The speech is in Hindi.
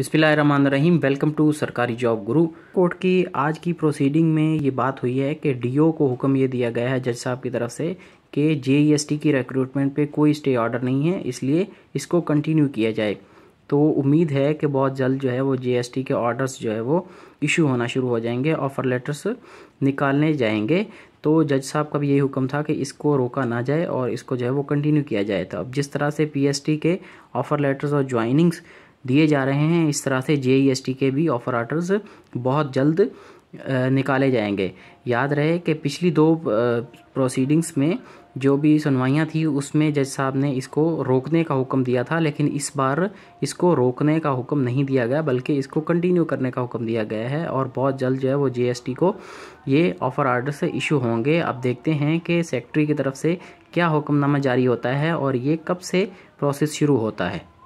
बिस्मिल्लाम welcome to Sarkari job Guru court की आज की प्रोसीडिंग में ये बात हुई है कि डीओ को हुक्म ये दिया गया है जज साहब की तरफ से कि जे e की रिक्रूटमेंट पे कोई स्टे ऑर्डर नहीं है इसलिए इसको कंटिन्यू किया जाए तो उम्मीद है कि बहुत जल्द जो है वो जे e के ऑर्डर्स जो है वो इशू होना शुरू हो जाएंगे ऑफ़र लेटर्स निकालने जाएंगे तो जज साहब का भी यही हुक्म था कि इसको रोका ना जाए और इसको जो है वो कंटिन्यू किया जाए तो अब जिस तरह से पी के ऑफ़र लेटर्स और ज्वाइनिंग्स दिए जा रहे हैं इस तरह से जे e के भी ऑफर आर्डर्स बहुत जल्द निकाले जाएंगे याद रहे कि पिछली दो प्रोसीडिंग्स में जो भी सुनवाइयाँ थी उसमें जज साहब ने इसको रोकने का हुक्म दिया था लेकिन इस बार इसको रोकने का हुक्म नहीं दिया गया बल्कि इसको कंटिन्यू करने का हुक्म दिया गया है और बहुत जल्द जो है वो जीएसटी e को ये ऑफ़र आर्डर से इशू होंगे अब देखते हैं कि सेक्ट्री की तरफ से क्या हुक्मनामा जारी होता है और ये कब से प्रोसेस शुरू होता है